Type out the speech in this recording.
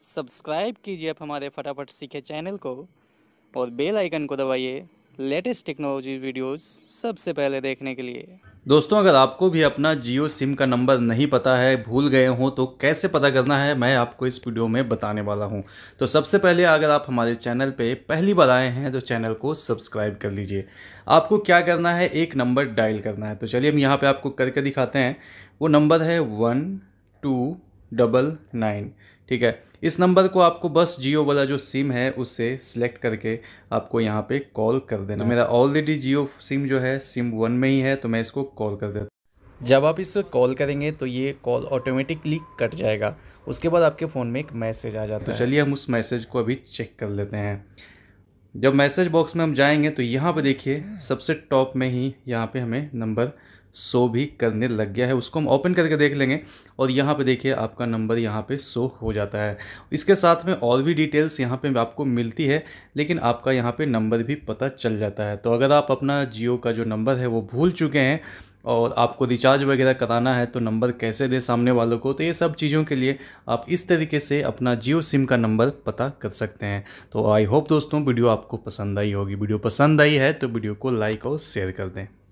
subscribe कीजिए आप हमारे फटाफट सीखे चैनल को और बेल आइकन को दबाइए लेटेस्ट टेक्नोलॉजी वीडियोस सबसे पहले देखने के लिए दोस्तों अगर आपको भी अपना जियो सिम का नंबर नहीं पता है भूल गए हो तो कैसे पता करना है मैं आपको इस वीडियो में बताने वाला हूं तो सबसे पहले अगर आप हमारे चैनल पे पहली बार आए हैं तो चैनल को सब्सक्राइब कर लीजिए आपको क्या करना है एक नंबर डायल करना है तो चलिए हम यहाँ पर आपको करके दिखाते हैं वो नंबर है वन टू डबल नाइन ठीक है इस नंबर को आपको बस जियो वाला जो सिम है उससे सिलेक्ट करके आपको यहाँ पे कॉल कर देना मेरा ऑलरेडी जियो सिम जो है सिम वन में ही है तो मैं इसको कॉल कर देता जब आप इसको कॉल करेंगे तो ये कॉल ऑटोमेटिकली कट जाएगा उसके बाद आपके फ़ोन में एक मैसेज आ जाता तो है चलिए हम उस मैसेज को अभी चेक कर लेते हैं जब मैसेज बॉक्स में हम जाएंगे तो यहाँ पे देखिए सबसे टॉप में ही यहाँ पे हमें नंबर शो भी करने लग गया है उसको हम ओपन करके देख लेंगे और यहाँ पे देखिए आपका नंबर यहाँ पे शो हो जाता है इसके साथ में और भी डिटेल्स यहाँ पे आपको मिलती है लेकिन आपका यहाँ पे नंबर भी पता चल जाता है तो अगर आप अपना जियो का जो नंबर है वो भूल चुके हैं और आपको रिचार्ज वगैरह कराना है तो नंबर कैसे दे सामने वालों को तो ये सब चीज़ों के लिए आप इस तरीके से अपना जियो सिम का नंबर पता कर सकते हैं तो आई होप दोस्तों वीडियो आपको पसंद आई होगी वीडियो पसंद आई है तो वीडियो को लाइक और शेयर कर दें